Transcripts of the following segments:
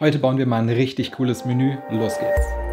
Heute bauen wir mal ein richtig cooles Menü. Los geht's!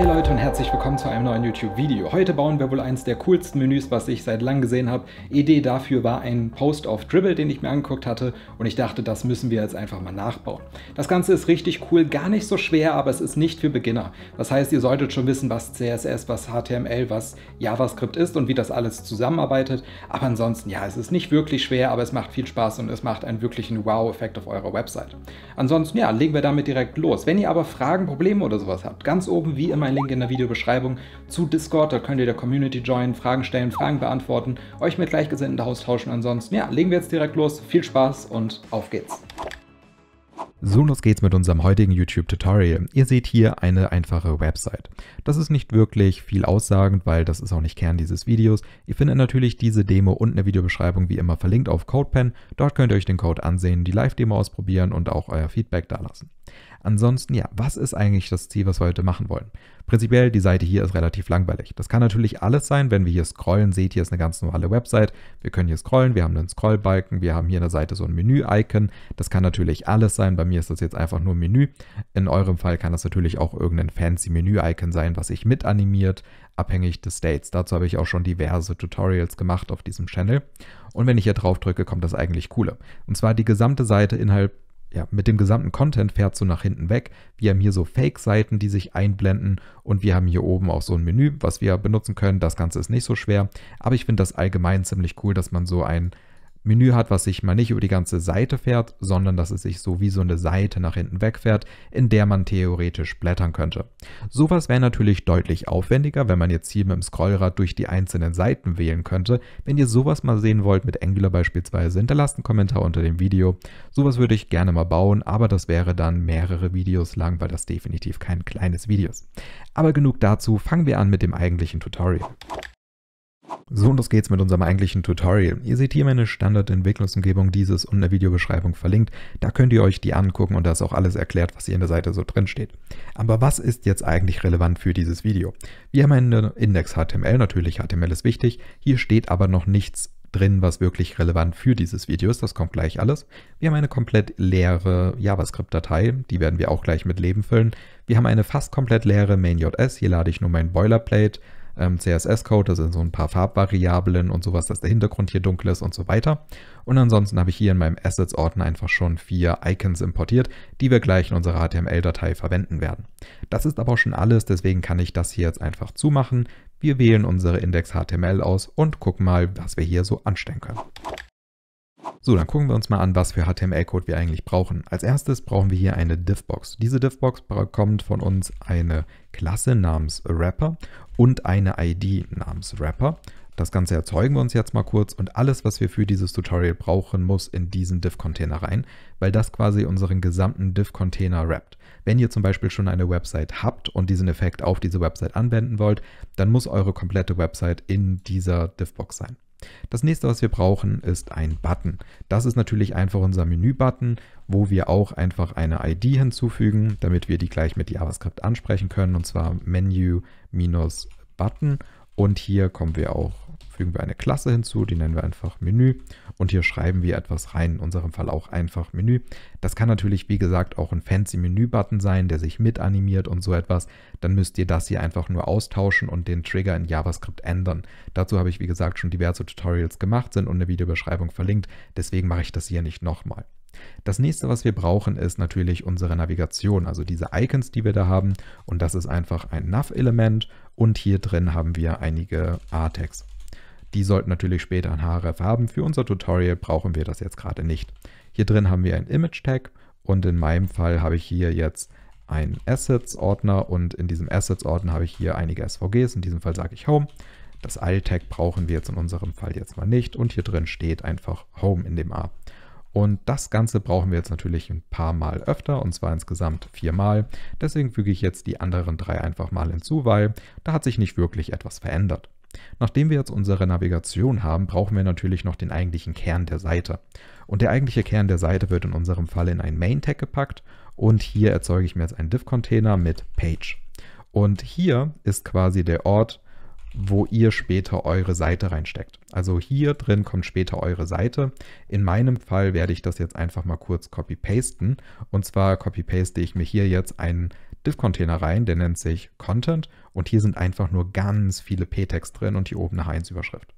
Hey Leute und herzlich willkommen zu einem neuen YouTube-Video. Heute bauen wir wohl eins der coolsten Menüs, was ich seit langem gesehen habe. Idee dafür war ein Post auf Dribble, den ich mir angeguckt hatte und ich dachte, das müssen wir jetzt einfach mal nachbauen. Das Ganze ist richtig cool, gar nicht so schwer, aber es ist nicht für Beginner. Das heißt, ihr solltet schon wissen, was CSS, was HTML, was JavaScript ist und wie das alles zusammenarbeitet. Aber ansonsten, ja, es ist nicht wirklich schwer, aber es macht viel Spaß und es macht einen wirklichen Wow-Effekt auf eurer Website. Ansonsten, ja, legen wir damit direkt los. Wenn ihr aber Fragen, Probleme oder sowas habt, ganz oben wie immer einen Link in der Videobeschreibung zu Discord. Da könnt ihr der Community joinen, Fragen stellen, Fragen beantworten, euch mit Gleichgesinnten austauschen. Ansonsten, ja, legen wir jetzt direkt los. Viel Spaß und auf geht's. So, los geht's mit unserem heutigen YouTube-Tutorial. Ihr seht hier eine einfache Website. Das ist nicht wirklich viel aussagend, weil das ist auch nicht Kern dieses Videos. Ihr findet natürlich diese Demo unten in der Videobeschreibung wie immer verlinkt auf CodePen. Dort könnt ihr euch den Code ansehen, die Live-Demo ausprobieren und auch euer Feedback dalassen. Ansonsten, ja, was ist eigentlich das Ziel, was wir heute machen wollen? Prinzipiell, die Seite hier ist relativ langweilig. Das kann natürlich alles sein. Wenn wir hier scrollen, seht ihr, ist eine ganz normale Website. Wir können hier scrollen, wir haben einen Scrollbalken, wir haben hier in der Seite so ein Menü-Icon. Das kann natürlich alles sein. Bei mir ist das jetzt einfach nur Menü. In eurem Fall kann das natürlich auch irgendein fancy Menü-Icon sein, was sich mit animiert, abhängig des States. Dazu habe ich auch schon diverse Tutorials gemacht auf diesem Channel. Und wenn ich hier drauf drücke, kommt das eigentlich coole. Und zwar die gesamte Seite innerhalb ja, mit dem gesamten Content fährt so nach hinten weg. Wir haben hier so Fake-Seiten, die sich einblenden und wir haben hier oben auch so ein Menü, was wir benutzen können. Das Ganze ist nicht so schwer, aber ich finde das allgemein ziemlich cool, dass man so ein Menü hat, was sich mal nicht über die ganze Seite fährt, sondern dass es sich so wie so eine Seite nach hinten wegfährt, in der man theoretisch blättern könnte. Sowas wäre natürlich deutlich aufwendiger, wenn man jetzt hier mit dem Scrollrad durch die einzelnen Seiten wählen könnte. Wenn ihr sowas mal sehen wollt mit Angular beispielsweise, hinterlasst einen Kommentar unter dem Video. Sowas würde ich gerne mal bauen, aber das wäre dann mehrere Videos lang, weil das definitiv kein kleines Video ist. Aber genug dazu, fangen wir an mit dem eigentlichen Tutorial. So, und los geht's mit unserem eigentlichen Tutorial. Ihr seht hier meine Standard-Entwicklungsumgebung, dieses und in der Videobeschreibung verlinkt. Da könnt ihr euch die angucken und da ist auch alles erklärt, was hier in der Seite so drin steht. Aber was ist jetzt eigentlich relevant für dieses Video? Wir haben einen Index HTML, natürlich HTML ist wichtig. Hier steht aber noch nichts drin, was wirklich relevant für dieses Video ist. Das kommt gleich alles. Wir haben eine komplett leere JavaScript-Datei, die werden wir auch gleich mit Leben füllen. Wir haben eine fast komplett leere Main.js, hier lade ich nur mein Boilerplate ähm, CSS-Code, sind so ein paar Farbvariablen und sowas, dass der Hintergrund hier dunkel ist und so weiter. Und ansonsten habe ich hier in meinem Assets-Ordner einfach schon vier Icons importiert, die wir gleich in unserer HTML-Datei verwenden werden. Das ist aber auch schon alles, deswegen kann ich das hier jetzt einfach zumachen. Wir wählen unsere Index HTML aus und gucken mal, was wir hier so anstellen können. So, dann gucken wir uns mal an, was für HTML-Code wir eigentlich brauchen. Als erstes brauchen wir hier eine Diffbox. Diese Diffbox bekommt von uns eine Klasse namens Wrapper und eine ID namens Wrapper. Das Ganze erzeugen wir uns jetzt mal kurz und alles, was wir für dieses Tutorial brauchen, muss in diesen Div-Container rein, weil das quasi unseren gesamten Div-Container wrappt. Wenn ihr zum Beispiel schon eine Website habt und diesen Effekt auf diese Website anwenden wollt, dann muss eure komplette Website in dieser div sein. Das nächste, was wir brauchen, ist ein Button. Das ist natürlich einfach unser Menü-Button, wo wir auch einfach eine ID hinzufügen, damit wir die gleich mit JavaScript ansprechen können, und zwar Menu-Button. Und hier kommen wir auch fügen wir eine Klasse hinzu, die nennen wir einfach Menü und hier schreiben wir etwas rein, in unserem Fall auch einfach Menü. Das kann natürlich, wie gesagt, auch ein fancy Menü-Button sein, der sich mit animiert und so etwas. Dann müsst ihr das hier einfach nur austauschen und den Trigger in JavaScript ändern. Dazu habe ich, wie gesagt, schon diverse Tutorials gemacht, sind und eine Videobeschreibung verlinkt, deswegen mache ich das hier nicht nochmal. Das nächste, was wir brauchen, ist natürlich unsere Navigation, also diese Icons, die wir da haben. Und das ist einfach ein Nav-Element und hier drin haben wir einige A-Tags. Die sollten natürlich später ein HRF haben. Für unser Tutorial brauchen wir das jetzt gerade nicht. Hier drin haben wir ein Image Tag und in meinem Fall habe ich hier jetzt einen Assets-Ordner und in diesem Assets-Ordner habe ich hier einige SVGs. In diesem Fall sage ich Home. Das Alt-Tag brauchen wir jetzt in unserem Fall jetzt mal nicht und hier drin steht einfach Home in dem A. Und das Ganze brauchen wir jetzt natürlich ein paar Mal öfter, und zwar insgesamt viermal. Deswegen füge ich jetzt die anderen drei einfach mal hinzu, weil da hat sich nicht wirklich etwas verändert. Nachdem wir jetzt unsere Navigation haben, brauchen wir natürlich noch den eigentlichen Kern der Seite. Und der eigentliche Kern der Seite wird in unserem Fall in einen Main-Tag gepackt und hier erzeuge ich mir jetzt einen Div-Container mit Page. Und hier ist quasi der Ort, wo ihr später eure Seite reinsteckt. Also hier drin kommt später eure Seite. In meinem Fall werde ich das jetzt einfach mal kurz copy-pasten. Und zwar copy-paste ich mir hier jetzt einen Div-Container rein, der nennt sich Content und hier sind einfach nur ganz viele P-Tags drin und hier oben eine H1-Überschrift.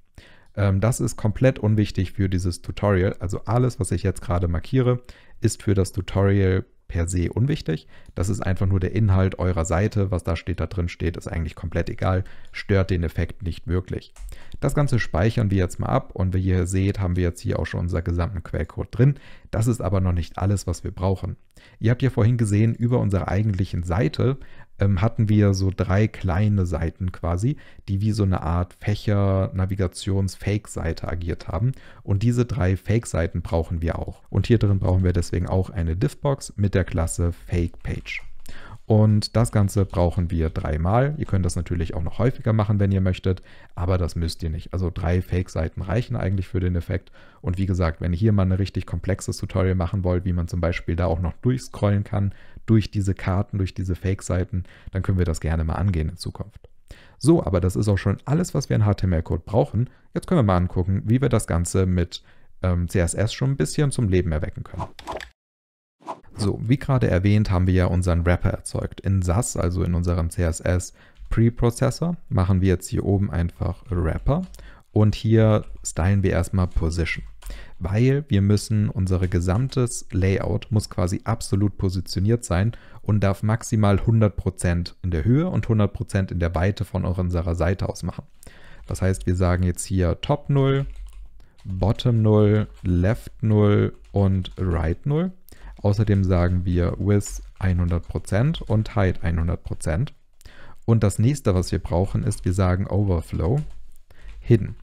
Ähm, das ist komplett unwichtig für dieses Tutorial, also alles, was ich jetzt gerade markiere, ist für das Tutorial per se unwichtig. Das ist einfach nur der Inhalt eurer Seite. Was da steht, da drin steht, ist eigentlich komplett egal. Stört den Effekt nicht wirklich. Das Ganze speichern wir jetzt mal ab und wie ihr seht, haben wir jetzt hier auch schon unser gesamten Quellcode drin. Das ist aber noch nicht alles, was wir brauchen. Ihr habt ja vorhin gesehen, über unserer eigentlichen Seite ähm, hatten wir so drei kleine Seiten quasi, die wie so eine Art Fächer-Navigations-Fake-Seite agiert haben. Und diese drei Fake-Seiten brauchen wir auch. Und hier drin brauchen wir deswegen auch eine Diffbox mit der Klasse Fake-Page. Und das Ganze brauchen wir dreimal. Ihr könnt das natürlich auch noch häufiger machen, wenn ihr möchtet, aber das müsst ihr nicht. Also drei Fake-Seiten reichen eigentlich für den Effekt. Und wie gesagt, wenn ihr hier mal ein richtig komplexes Tutorial machen wollt, wie man zum Beispiel da auch noch durchscrollen kann, durch diese Karten, durch diese Fake-Seiten, dann können wir das gerne mal angehen in Zukunft. So, aber das ist auch schon alles, was wir an HTML-Code brauchen. Jetzt können wir mal angucken, wie wir das Ganze mit ähm, CSS schon ein bisschen zum Leben erwecken können. So, wie gerade erwähnt, haben wir ja unseren Wrapper erzeugt. In SAS, also in unserem CSS Preprocessor, machen wir jetzt hier oben einfach Wrapper und hier stylen wir erstmal Position, weil wir müssen, unser gesamtes Layout muss quasi absolut positioniert sein und darf maximal 100% in der Höhe und 100% in der Weite von unserer Seite aus machen. Das heißt, wir sagen jetzt hier Top 0, Bottom 0, Left 0 und Right 0. Außerdem sagen wir with 100% und hide 100%. Und das nächste, was wir brauchen, ist, wir sagen overflow hidden,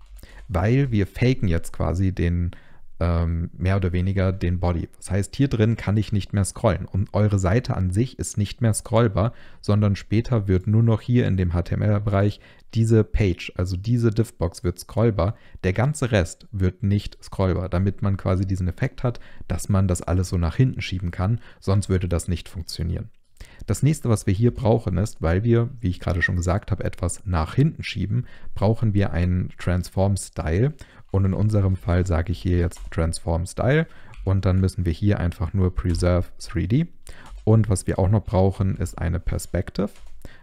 weil wir faken jetzt quasi den ähm, mehr oder weniger den Body. Das heißt, hier drin kann ich nicht mehr scrollen und eure Seite an sich ist nicht mehr scrollbar, sondern später wird nur noch hier in dem HTML-Bereich diese Page, also diese Diffbox wird scrollbar, der ganze Rest wird nicht scrollbar, damit man quasi diesen Effekt hat, dass man das alles so nach hinten schieben kann, sonst würde das nicht funktionieren. Das nächste, was wir hier brauchen, ist, weil wir, wie ich gerade schon gesagt habe, etwas nach hinten schieben, brauchen wir einen Transform Style und in unserem Fall sage ich hier jetzt Transform Style und dann müssen wir hier einfach nur Preserve 3D. Und was wir auch noch brauchen, ist eine Perspective.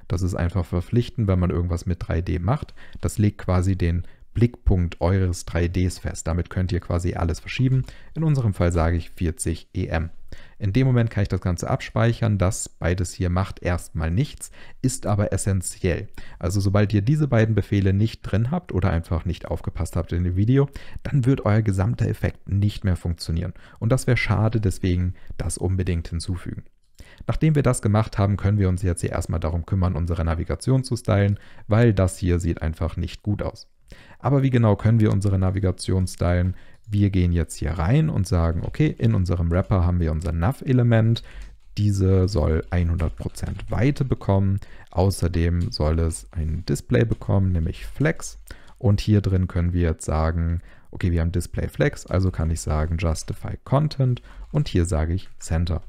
Das ist einfach verpflichtend, wenn man irgendwas mit 3D macht. Das legt quasi den Blickpunkt eures 3Ds fest. Damit könnt ihr quasi alles verschieben. In unserem Fall sage ich 40 EM. In dem Moment kann ich das Ganze abspeichern. Das beides hier macht erstmal nichts, ist aber essentiell. Also sobald ihr diese beiden Befehle nicht drin habt oder einfach nicht aufgepasst habt in dem Video, dann wird euer gesamter Effekt nicht mehr funktionieren. Und das wäre schade, deswegen das unbedingt hinzufügen. Nachdem wir das gemacht haben, können wir uns jetzt hier erstmal darum kümmern, unsere Navigation zu stylen, weil das hier sieht einfach nicht gut aus. Aber wie genau können wir unsere Navigation stylen? wir gehen jetzt hier rein und sagen, okay, in unserem Wrapper haben wir unser Nav-Element. Diese soll 100% Weite bekommen. Außerdem soll es ein Display bekommen, nämlich Flex. Und hier drin können wir jetzt sagen, okay, wir haben Display Flex, also kann ich sagen Justify Content und hier sage ich Center.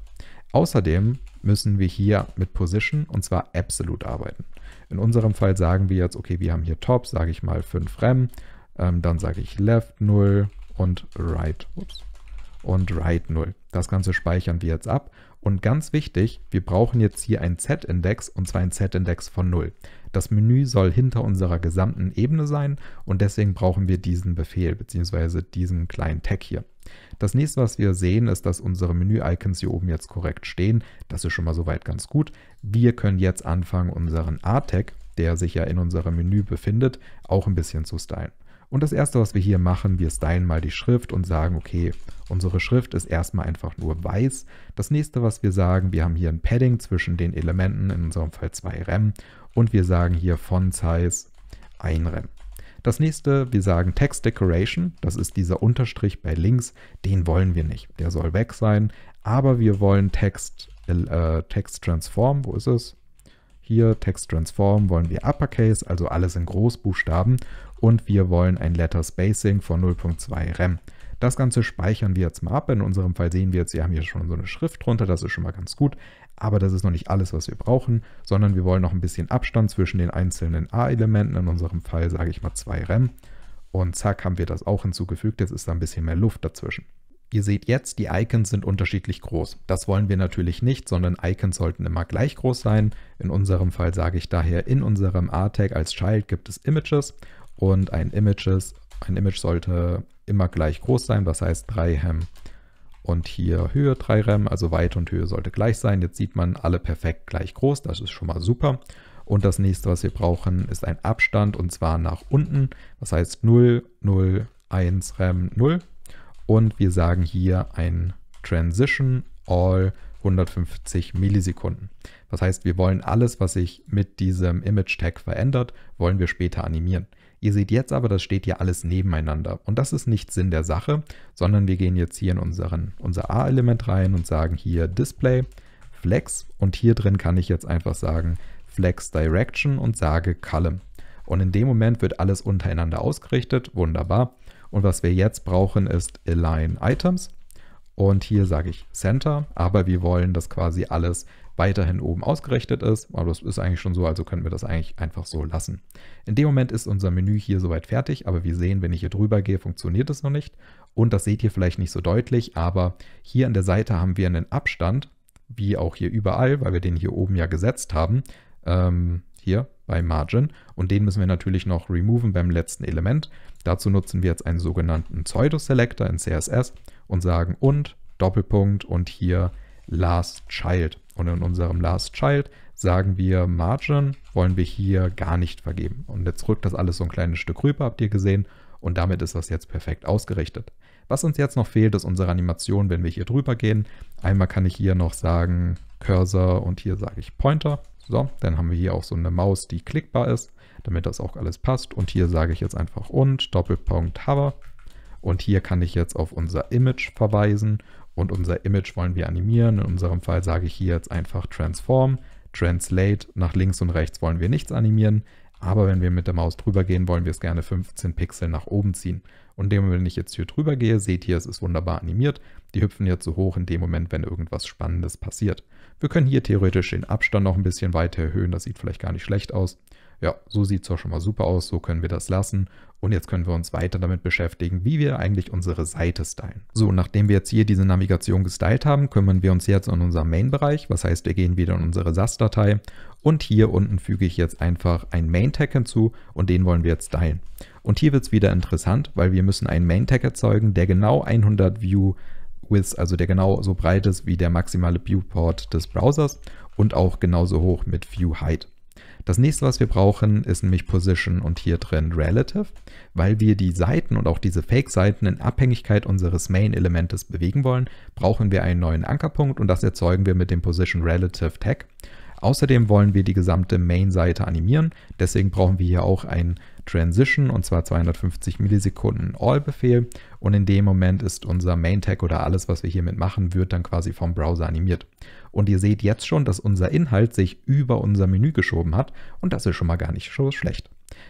Außerdem müssen wir hier mit Position und zwar absolut arbeiten. In unserem Fall sagen wir jetzt, okay, wir haben hier Top, sage ich mal 5 Rem, ähm, dann sage ich Left 0, und write. Ups, und write 0. Das Ganze speichern wir jetzt ab. Und ganz wichtig, wir brauchen jetzt hier einen Z-Index und zwar einen Z-Index von 0. Das Menü soll hinter unserer gesamten Ebene sein und deswegen brauchen wir diesen Befehl bzw. diesen kleinen Tag hier. Das nächste, was wir sehen, ist, dass unsere Menü-Icons hier oben jetzt korrekt stehen. Das ist schon mal soweit ganz gut. Wir können jetzt anfangen, unseren A-Tag, der sich ja in unserem Menü befindet, auch ein bisschen zu stylen. Und das erste, was wir hier machen, wir stylen mal die Schrift und sagen, okay, unsere Schrift ist erstmal einfach nur weiß. Das nächste, was wir sagen, wir haben hier ein Padding zwischen den Elementen, in unserem Fall 2 Rem, und wir sagen hier Font Size 1 Rem. Das nächste, wir sagen Text Decoration, das ist dieser Unterstrich bei links, den wollen wir nicht, der soll weg sein, aber wir wollen Text, äh, Text Transform, wo ist es? Hier Text Transform wollen wir Uppercase, also alles in Großbuchstaben und wir wollen ein Letter Spacing von 0.2 Rem. Das Ganze speichern wir jetzt mal ab. In unserem Fall sehen wir jetzt, wir haben hier schon so eine Schrift drunter, das ist schon mal ganz gut. Aber das ist noch nicht alles, was wir brauchen, sondern wir wollen noch ein bisschen Abstand zwischen den einzelnen A-Elementen. In unserem Fall sage ich mal 2 Rem. Und zack, haben wir das auch hinzugefügt. Jetzt ist da ein bisschen mehr Luft dazwischen. Ihr seht jetzt, die Icons sind unterschiedlich groß. Das wollen wir natürlich nicht, sondern Icons sollten immer gleich groß sein. In unserem Fall sage ich daher, in unserem A-Tag als Child gibt es Images und ein Images. Ein Image sollte immer gleich groß sein, das heißt 3 Hem und hier Höhe 3 Rem, also Weite und Höhe sollte gleich sein. Jetzt sieht man alle perfekt gleich groß, das ist schon mal super. Und das nächste, was wir brauchen, ist ein Abstand und zwar nach unten, das heißt 0, 0, 1 Rem 0. Und wir sagen hier ein Transition All 150 Millisekunden. Das heißt, wir wollen alles, was sich mit diesem Image-Tag verändert, wollen wir später animieren. Ihr seht jetzt aber, das steht ja alles nebeneinander. Und das ist nicht Sinn der Sache, sondern wir gehen jetzt hier in unseren, unser A-Element rein und sagen hier Display, Flex. Und hier drin kann ich jetzt einfach sagen Flex Direction und sage Column. Und in dem Moment wird alles untereinander ausgerichtet. Wunderbar. Und was wir jetzt brauchen ist Align Items. Und hier sage ich Center, aber wir wollen dass quasi alles weiterhin oben ausgerichtet ist. Aber das ist eigentlich schon so, also können wir das eigentlich einfach so lassen. In dem Moment ist unser Menü hier soweit fertig, aber wir sehen, wenn ich hier drüber gehe, funktioniert es noch nicht. Und das seht ihr vielleicht nicht so deutlich, aber hier an der Seite haben wir einen Abstand, wie auch hier überall, weil wir den hier oben ja gesetzt haben. Ähm, hier bei Margin. Und den müssen wir natürlich noch removen beim letzten Element. Dazu nutzen wir jetzt einen sogenannten Pseudo-Selector in CSS und sagen und Doppelpunkt und hier Last Child. Und in unserem Last Child sagen wir Margin wollen wir hier gar nicht vergeben. Und jetzt rückt das alles so ein kleines Stück rüber, habt ihr gesehen. Und damit ist das jetzt perfekt ausgerichtet. Was uns jetzt noch fehlt, ist unsere Animation, wenn wir hier drüber gehen. Einmal kann ich hier noch sagen Cursor und hier sage ich Pointer. So, dann haben wir hier auch so eine Maus, die klickbar ist, damit das auch alles passt. Und hier sage ich jetzt einfach und Doppelpunkt Hover. Und hier kann ich jetzt auf unser Image verweisen und unser Image wollen wir animieren. In unserem Fall sage ich hier jetzt einfach Transform, Translate. Nach links und rechts wollen wir nichts animieren, aber wenn wir mit der Maus drüber gehen, wollen wir es gerne 15 Pixel nach oben ziehen. Und dem wenn ich jetzt hier drüber gehe, seht ihr, es ist wunderbar animiert. Die hüpfen jetzt so hoch in dem Moment, wenn irgendwas Spannendes passiert. Wir können hier theoretisch den Abstand noch ein bisschen weiter erhöhen, das sieht vielleicht gar nicht schlecht aus ja, so sieht es doch schon mal super aus, so können wir das lassen. Und jetzt können wir uns weiter damit beschäftigen, wie wir eigentlich unsere Seite stylen. So, nachdem wir jetzt hier diese Navigation gestylt haben, kümmern wir uns jetzt in unserem Main-Bereich. Was heißt, wir gehen wieder in unsere SAS-Datei und hier unten füge ich jetzt einfach einen Main-Tag hinzu und den wollen wir jetzt stylen. Und hier wird es wieder interessant, weil wir müssen einen Main-Tag erzeugen, der genau 100 View Width, also der genau so breit ist wie der maximale Viewport des Browsers und auch genauso hoch mit View Height. Das nächste, was wir brauchen, ist nämlich Position und hier drin Relative, weil wir die Seiten und auch diese Fake-Seiten in Abhängigkeit unseres Main-Elementes bewegen wollen, brauchen wir einen neuen Ankerpunkt und das erzeugen wir mit dem Position Relative Tag. Außerdem wollen wir die gesamte Main-Seite animieren, deswegen brauchen wir hier auch ein Transition und zwar 250 Millisekunden All-Befehl und in dem Moment ist unser Main-Tag oder alles, was wir hiermit machen, wird dann quasi vom Browser animiert. Und ihr seht jetzt schon, dass unser Inhalt sich über unser Menü geschoben hat und das ist schon mal gar nicht so schlecht.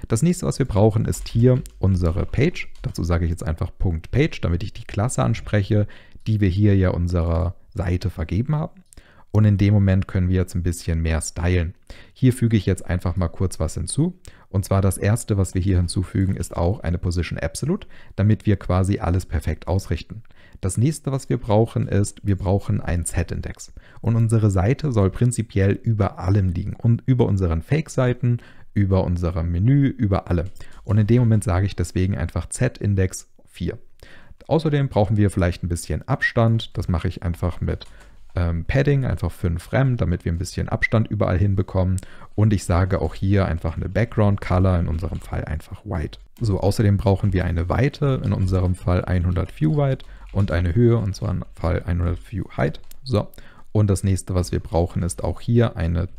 Das nächste, was wir brauchen, ist hier unsere Page. Dazu sage ich jetzt einfach Punkt Page, damit ich die Klasse anspreche, die wir hier ja unserer Seite vergeben haben. Und in dem Moment können wir jetzt ein bisschen mehr stylen. Hier füge ich jetzt einfach mal kurz was hinzu. Und zwar das erste, was wir hier hinzufügen, ist auch eine Position Absolute, damit wir quasi alles perfekt ausrichten. Das nächste, was wir brauchen, ist, wir brauchen einen Z-Index. Und unsere Seite soll prinzipiell über allem liegen und über unseren Fake-Seiten, über unserem Menü, über alle. Und in dem Moment sage ich deswegen einfach Z-Index 4. Außerdem brauchen wir vielleicht ein bisschen Abstand. Das mache ich einfach mit ähm, Padding, einfach 5 Rem, damit wir ein bisschen Abstand überall hinbekommen. Und ich sage auch hier einfach eine Background Color, in unserem Fall einfach White. So, außerdem brauchen wir eine Weite, in unserem Fall 100 View White und eine Höhe, und zwar im Fall 100 View Height. So, und das nächste, was wir brauchen, ist auch hier eine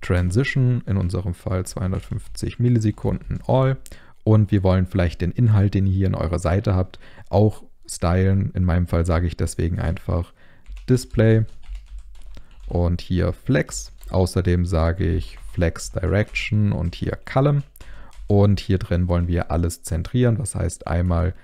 Transition, in unserem Fall 250 Millisekunden All. Und wir wollen vielleicht den Inhalt, den ihr hier in eurer Seite habt, auch stylen. In meinem Fall sage ich deswegen einfach Display und hier Flex. Außerdem sage ich Flex Direction und hier Column. Und hier drin wollen wir alles zentrieren. Das heißt einmal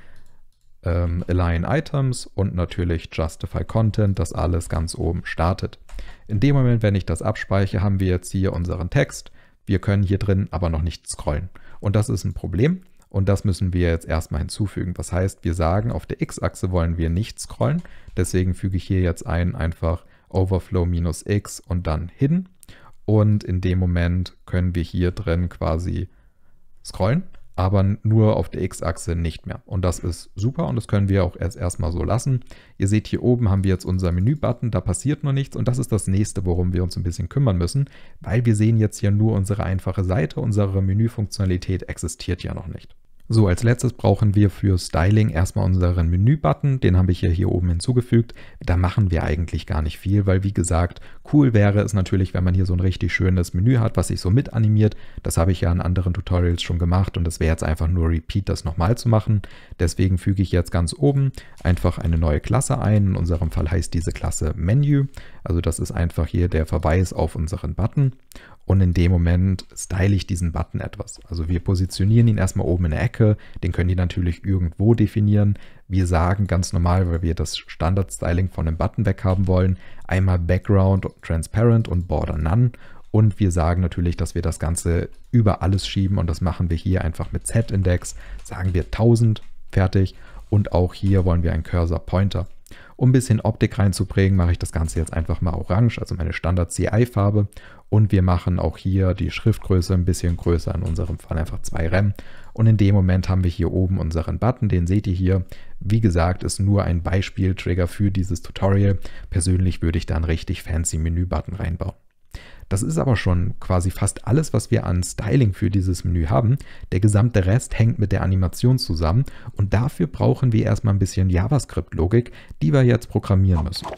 ähm, Align Items und natürlich Justify Content, das alles ganz oben startet. In dem Moment, wenn ich das abspeichere, haben wir jetzt hier unseren Text. Wir können hier drin aber noch nicht scrollen. Und das ist ein Problem. Und das müssen wir jetzt erstmal hinzufügen. Das heißt, wir sagen, auf der X-Achse wollen wir nicht scrollen. Deswegen füge ich hier jetzt ein, einfach Overflow minus X und dann Hidden. Und in dem Moment können wir hier drin quasi scrollen aber nur auf der X-Achse nicht mehr. Und das ist super und das können wir auch erst erstmal so lassen. Ihr seht hier oben haben wir jetzt unser Menü-Button, da passiert noch nichts und das ist das nächste, worum wir uns ein bisschen kümmern müssen, weil wir sehen jetzt hier nur unsere einfache Seite, unsere Menü-Funktionalität existiert ja noch nicht. So, als letztes brauchen wir für Styling erstmal unseren Menü-Button. Den habe ich ja hier oben hinzugefügt. Da machen wir eigentlich gar nicht viel, weil wie gesagt, cool wäre es natürlich, wenn man hier so ein richtig schönes Menü hat, was sich so mit animiert. Das habe ich ja in anderen Tutorials schon gemacht und das wäre jetzt einfach nur Repeat, das nochmal zu machen. Deswegen füge ich jetzt ganz oben einfach eine neue Klasse ein. In unserem Fall heißt diese Klasse Menu. Also das ist einfach hier der Verweis auf unseren Button und in dem Moment style ich diesen Button etwas. Also wir positionieren ihn erstmal oben in der Ecke, den können die natürlich irgendwo definieren. Wir sagen ganz normal, weil wir das Standard-Styling von dem Button weghaben wollen, einmal Background Transparent und Border None. Und wir sagen natürlich, dass wir das Ganze über alles schieben und das machen wir hier einfach mit Z-Index, sagen wir 1000, fertig. Und auch hier wollen wir einen Cursor-Pointer um ein bisschen Optik reinzuprägen, mache ich das Ganze jetzt einfach mal orange, also meine Standard CI-Farbe. Und wir machen auch hier die Schriftgröße ein bisschen größer, in unserem Fall einfach 2 Rem. Und in dem Moment haben wir hier oben unseren Button, den seht ihr hier. Wie gesagt, ist nur ein Beispiel-Trigger für dieses Tutorial. Persönlich würde ich da einen richtig fancy Menü-Button reinbauen. Das ist aber schon quasi fast alles, was wir an Styling für dieses Menü haben. Der gesamte Rest hängt mit der Animation zusammen und dafür brauchen wir erstmal ein bisschen JavaScript-Logik, die wir jetzt programmieren müssen.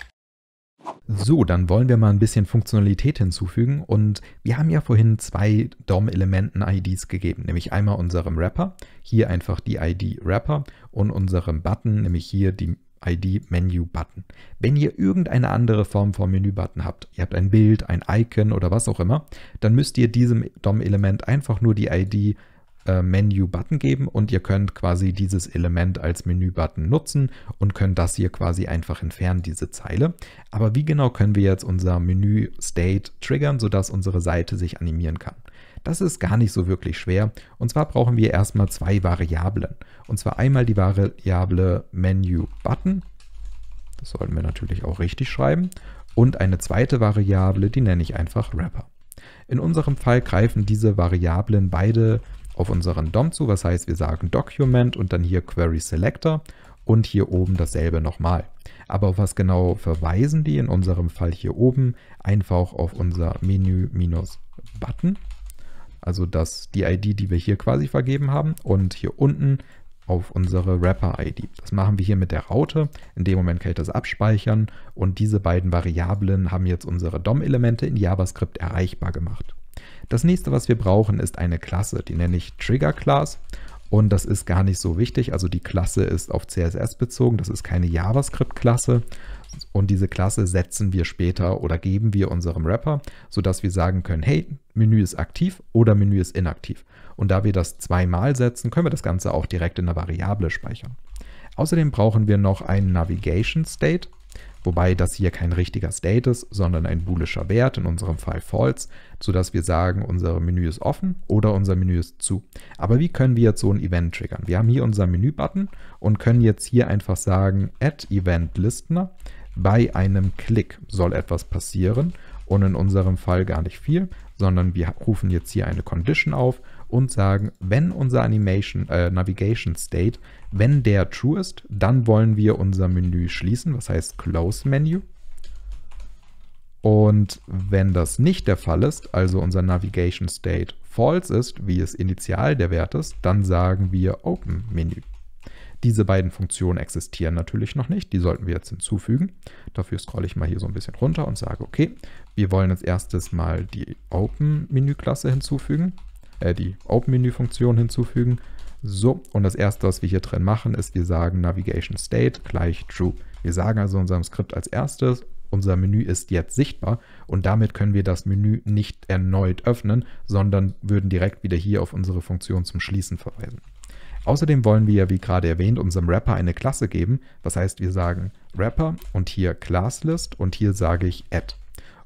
So, dann wollen wir mal ein bisschen Funktionalität hinzufügen und wir haben ja vorhin zwei DOM-Elementen-IDs gegeben, nämlich einmal unserem Wrapper, hier einfach die ID Wrapper und unserem Button, nämlich hier die ID Menu Button. Wenn ihr irgendeine andere Form vom Menü Button habt, ihr habt ein Bild, ein Icon oder was auch immer, dann müsst ihr diesem DOM-Element einfach nur die ID äh, Menu Button geben und ihr könnt quasi dieses Element als Menü Button nutzen und könnt das hier quasi einfach entfernen, diese Zeile. Aber wie genau können wir jetzt unser Menü State triggern, sodass unsere Seite sich animieren kann? Das ist gar nicht so wirklich schwer. Und zwar brauchen wir erstmal zwei Variablen. Und zwar einmal die Variable MenuButton. Das sollten wir natürlich auch richtig schreiben. Und eine zweite Variable, die nenne ich einfach Wrapper. In unserem Fall greifen diese Variablen beide auf unseren DOM zu. Was heißt, wir sagen Document und dann hier Query Selector und hier oben dasselbe nochmal. Aber auf was genau verweisen die? In unserem Fall hier oben einfach auf unser Menü-Button. Also das, die ID, die wir hier quasi vergeben haben und hier unten auf unsere Wrapper-ID. Das machen wir hier mit der Raute. In dem Moment kann ich das abspeichern und diese beiden Variablen haben jetzt unsere DOM-Elemente in JavaScript erreichbar gemacht. Das nächste, was wir brauchen, ist eine Klasse, die nenne ich Trigger Class und das ist gar nicht so wichtig. Also die Klasse ist auf CSS bezogen. Das ist keine JavaScript-Klasse. Und diese Klasse setzen wir später oder geben wir unserem Wrapper, sodass wir sagen können, hey, Menü ist aktiv oder Menü ist inaktiv. Und da wir das zweimal setzen, können wir das Ganze auch direkt in der Variable speichern. Außerdem brauchen wir noch einen Navigation State wobei das hier kein richtiger State ist, sondern ein boolischer Wert, in unserem Fall false, sodass wir sagen, unser Menü ist offen oder unser Menü ist zu. Aber wie können wir jetzt so ein Event triggern? Wir haben hier unser Menü-Button und können jetzt hier einfach sagen, add Event Listener. Bei einem Klick soll etwas passieren und in unserem Fall gar nicht viel, sondern wir rufen jetzt hier eine Condition auf und sagen, wenn unser Animation, äh, Navigation State, wenn der true ist, dann wollen wir unser Menü schließen, was heißt Close Menu. Und wenn das nicht der Fall ist, also unser Navigation State false ist, wie es initial der Wert ist, dann sagen wir Open Menü. Diese beiden Funktionen existieren natürlich noch nicht, die sollten wir jetzt hinzufügen. Dafür scrolle ich mal hier so ein bisschen runter und sage, okay, wir wollen als erstes mal die Open-Menü-Klasse hinzufügen äh, die Open-Menü-Funktion hinzufügen. So, und das erste, was wir hier drin machen, ist, wir sagen Navigation State gleich True. Wir sagen also unserem Skript als erstes, unser Menü ist jetzt sichtbar und damit können wir das Menü nicht erneut öffnen, sondern würden direkt wieder hier auf unsere Funktion zum Schließen verweisen. Außerdem wollen wir ja, wie gerade erwähnt, unserem Wrapper eine Klasse geben. Das heißt, wir sagen Wrapper und hier Classlist und hier sage ich Add.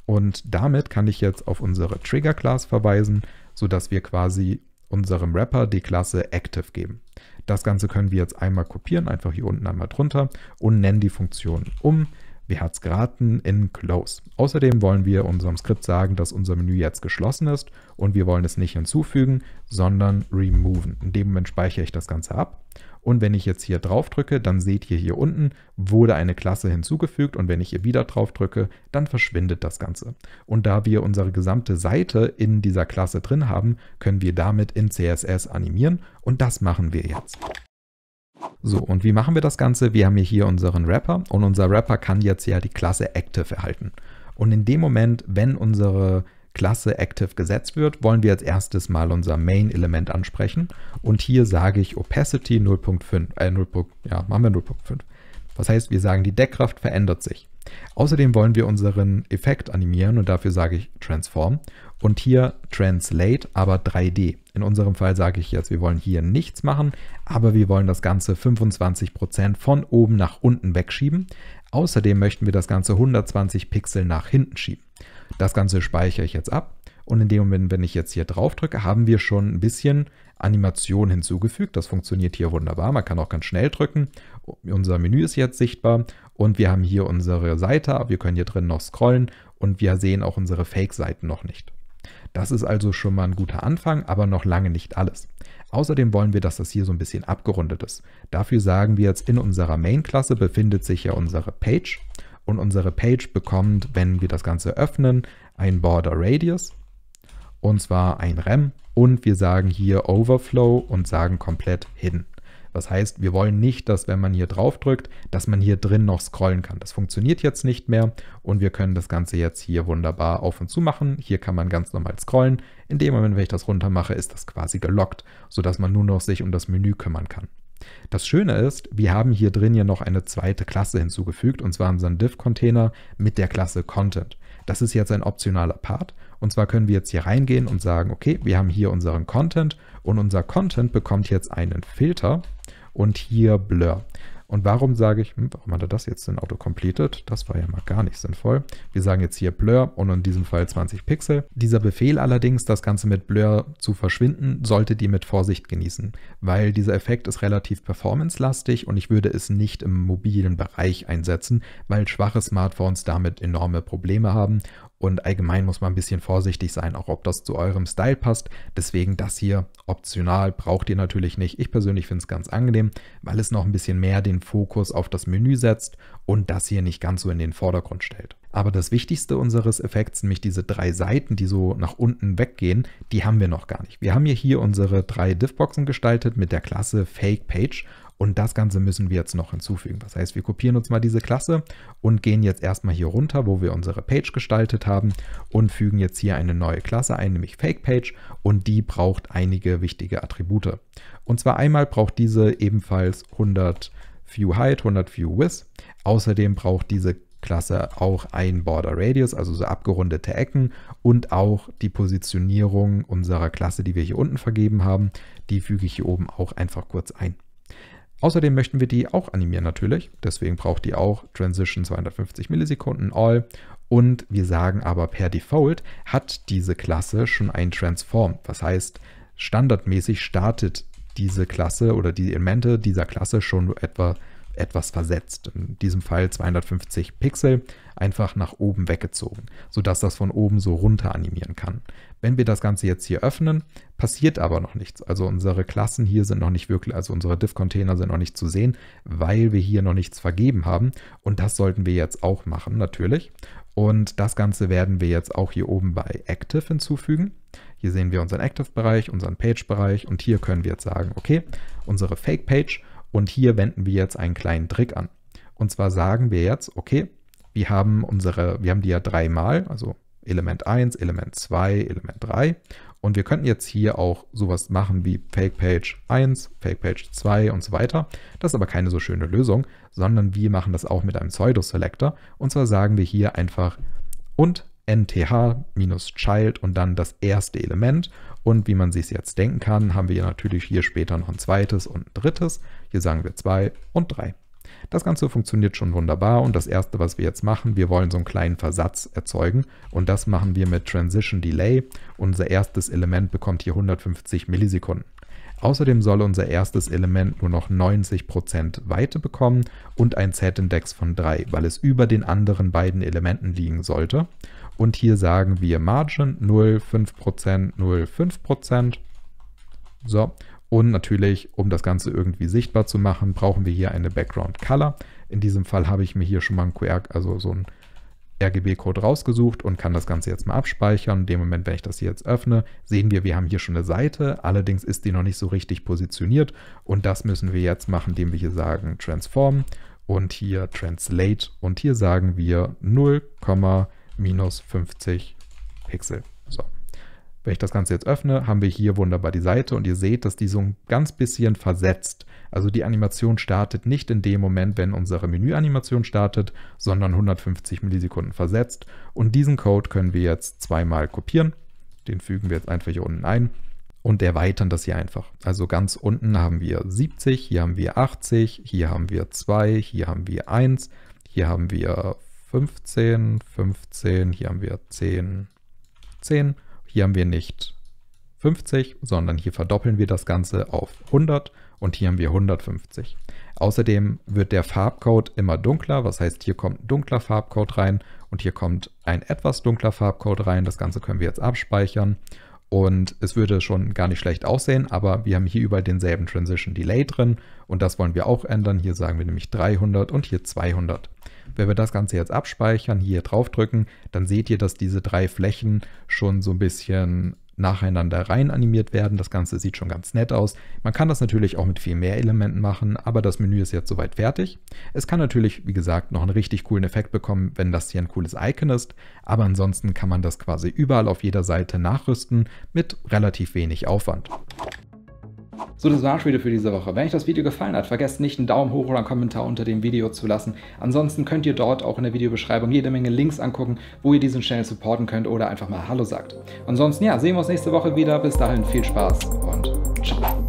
Und damit kann ich jetzt auf unsere Trigger-Class verweisen, sodass wir quasi unserem Wrapper die Klasse Active geben. Das Ganze können wir jetzt einmal kopieren, einfach hier unten einmal drunter und nennen die Funktion um hat es geraten in close. Außerdem wollen wir unserem Skript sagen, dass unser Menü jetzt geschlossen ist und wir wollen es nicht hinzufügen, sondern removen. In dem Moment speichere ich das Ganze ab und wenn ich jetzt hier drauf drücke, dann seht ihr hier unten, wurde eine Klasse hinzugefügt und wenn ich hier wieder drauf drücke, dann verschwindet das Ganze. Und da wir unsere gesamte Seite in dieser Klasse drin haben, können wir damit in CSS animieren und das machen wir jetzt. So, und wie machen wir das Ganze? Wir haben hier unseren Wrapper und unser Wrapper kann jetzt ja die Klasse Active erhalten. Und in dem Moment, wenn unsere Klasse Active gesetzt wird, wollen wir als erstes mal unser Main-Element ansprechen. Und hier sage ich Opacity 0.5, äh 0, ja, machen wir 0.5. Das heißt, wir sagen, die Deckkraft verändert sich. Außerdem wollen wir unseren Effekt animieren und dafür sage ich Transform und hier Translate, aber 3D. In unserem Fall sage ich jetzt, wir wollen hier nichts machen, aber wir wollen das Ganze 25% von oben nach unten wegschieben. Außerdem möchten wir das Ganze 120 Pixel nach hinten schieben. Das Ganze speichere ich jetzt ab. Und in dem Moment, wenn ich jetzt hier drauf drücke, haben wir schon ein bisschen Animation hinzugefügt. Das funktioniert hier wunderbar. Man kann auch ganz schnell drücken. Unser Menü ist jetzt sichtbar und wir haben hier unsere Seite. Wir können hier drin noch scrollen und wir sehen auch unsere Fake-Seiten noch nicht. Das ist also schon mal ein guter Anfang, aber noch lange nicht alles. Außerdem wollen wir, dass das hier so ein bisschen abgerundet ist. Dafür sagen wir jetzt, in unserer Main-Klasse befindet sich ja unsere Page und unsere Page bekommt, wenn wir das Ganze öffnen, ein Border Radius und zwar ein Rem und wir sagen hier Overflow und sagen komplett hidden. Das heißt, wir wollen nicht, dass wenn man hier drauf drückt, dass man hier drin noch scrollen kann. Das funktioniert jetzt nicht mehr und wir können das Ganze jetzt hier wunderbar auf und zu machen. Hier kann man ganz normal scrollen. In dem Moment, wenn ich das runter mache, ist das quasi gelockt, sodass man nur noch sich um das Menü kümmern kann. Das Schöne ist, wir haben hier drin ja noch eine zweite Klasse hinzugefügt, und zwar unseren Div-Container mit der Klasse Content. Das ist jetzt ein optionaler Part. Und zwar können wir jetzt hier reingehen und sagen, okay, wir haben hier unseren Content und unser Content bekommt jetzt einen Filter und hier Blur. Und warum sage ich, hm, warum hat er das jetzt in Auto completed? Das war ja mal gar nicht sinnvoll. Wir sagen jetzt hier Blur und in diesem Fall 20 Pixel. Dieser Befehl allerdings, das Ganze mit Blur zu verschwinden, solltet ihr mit Vorsicht genießen, weil dieser Effekt ist relativ performance-lastig und ich würde es nicht im mobilen Bereich einsetzen, weil schwache Smartphones damit enorme Probleme haben und allgemein muss man ein bisschen vorsichtig sein, auch ob das zu eurem Style passt. Deswegen das hier optional braucht ihr natürlich nicht. Ich persönlich finde es ganz angenehm, weil es noch ein bisschen mehr den Fokus auf das Menü setzt und das hier nicht ganz so in den Vordergrund stellt. Aber das Wichtigste unseres Effekts, nämlich diese drei Seiten, die so nach unten weggehen, die haben wir noch gar nicht. Wir haben hier, hier unsere drei Diffboxen gestaltet mit der Klasse Fake Page und das Ganze müssen wir jetzt noch hinzufügen. Das heißt, wir kopieren uns mal diese Klasse und gehen jetzt erstmal hier runter, wo wir unsere Page gestaltet haben und fügen jetzt hier eine neue Klasse ein, nämlich Fake Page. Und die braucht einige wichtige Attribute. Und zwar einmal braucht diese ebenfalls 100 View Height, 100 View Width. Außerdem braucht diese Klasse auch ein Border Radius, also so abgerundete Ecken und auch die Positionierung unserer Klasse, die wir hier unten vergeben haben, die füge ich hier oben auch einfach kurz ein. Außerdem möchten wir die auch animieren natürlich. Deswegen braucht die auch Transition 250 Millisekunden All. Und wir sagen aber per Default hat diese Klasse schon ein Transform. Was heißt, standardmäßig startet diese Klasse oder die Elemente dieser Klasse schon etwa etwas versetzt. In diesem Fall 250 Pixel einfach nach oben weggezogen, sodass das von oben so runter animieren kann. Wenn wir das Ganze jetzt hier öffnen, passiert aber noch nichts. Also unsere Klassen hier sind noch nicht wirklich, also unsere Div-Container sind noch nicht zu sehen, weil wir hier noch nichts vergeben haben. Und das sollten wir jetzt auch machen, natürlich. Und das Ganze werden wir jetzt auch hier oben bei Active hinzufügen. Hier sehen wir unseren Active-Bereich, unseren Page-Bereich und hier können wir jetzt sagen, okay, unsere Fake-Page und hier wenden wir jetzt einen kleinen Trick an. Und zwar sagen wir jetzt, okay, wir haben unsere, wir haben die ja dreimal, also Element 1, Element 2, Element 3. Und wir könnten jetzt hier auch sowas machen wie Fake Page 1, Fake Page 2 und so weiter. Das ist aber keine so schöne Lösung, sondern wir machen das auch mit einem Pseudo-Selector. Und zwar sagen wir hier einfach und nth-child und dann das erste Element. Und wie man sich jetzt denken kann, haben wir natürlich hier später noch ein zweites und ein drittes. Hier sagen wir 2 und 3. Das Ganze funktioniert schon wunderbar und das erste, was wir jetzt machen, wir wollen so einen kleinen Versatz erzeugen und das machen wir mit Transition Delay. Unser erstes Element bekommt hier 150 Millisekunden. Außerdem soll unser erstes Element nur noch 90% Weite bekommen und ein Z-Index von 3, weil es über den anderen beiden Elementen liegen sollte. Und hier sagen wir Margin 0,5%, 0,5%. So, und natürlich, um das Ganze irgendwie sichtbar zu machen, brauchen wir hier eine Background Color. In diesem Fall habe ich mir hier schon mal einen QR, also so ein RGB-Code rausgesucht und kann das Ganze jetzt mal abspeichern. In dem Moment, wenn ich das hier jetzt öffne, sehen wir, wir haben hier schon eine Seite. Allerdings ist die noch nicht so richtig positioniert. Und das müssen wir jetzt machen, indem wir hier sagen Transform und hier Translate. Und hier sagen wir 0,5 minus 50 Pixel. So. Wenn ich das Ganze jetzt öffne, haben wir hier wunderbar die Seite und ihr seht, dass die so ein ganz bisschen versetzt. Also die Animation startet nicht in dem Moment, wenn unsere Menüanimation startet, sondern 150 Millisekunden versetzt. Und diesen Code können wir jetzt zweimal kopieren. Den fügen wir jetzt einfach hier unten ein und erweitern das hier einfach. Also ganz unten haben wir 70, hier haben wir 80, hier haben wir 2, hier haben wir 1, hier haben wir 5. 15, 15, hier haben wir 10, 10, hier haben wir nicht 50, sondern hier verdoppeln wir das Ganze auf 100 und hier haben wir 150. Außerdem wird der Farbcode immer dunkler, was heißt hier kommt ein dunkler Farbcode rein und hier kommt ein etwas dunkler Farbcode rein. Das Ganze können wir jetzt abspeichern und es würde schon gar nicht schlecht aussehen, aber wir haben hier überall denselben Transition Delay drin und das wollen wir auch ändern. Hier sagen wir nämlich 300 und hier 200. Wenn wir das Ganze jetzt abspeichern, hier drauf drücken, dann seht ihr, dass diese drei Flächen schon so ein bisschen nacheinander rein animiert werden. Das Ganze sieht schon ganz nett aus. Man kann das natürlich auch mit viel mehr Elementen machen, aber das Menü ist jetzt soweit fertig. Es kann natürlich, wie gesagt, noch einen richtig coolen Effekt bekommen, wenn das hier ein cooles Icon ist, aber ansonsten kann man das quasi überall auf jeder Seite nachrüsten mit relativ wenig Aufwand. So, das war's wieder für diese Woche. Wenn euch das Video gefallen hat, vergesst nicht einen Daumen hoch oder einen Kommentar unter dem Video zu lassen. Ansonsten könnt ihr dort auch in der Videobeschreibung jede Menge Links angucken, wo ihr diesen Channel supporten könnt oder einfach mal Hallo sagt. Ansonsten, ja, sehen wir uns nächste Woche wieder. Bis dahin viel Spaß und ciao.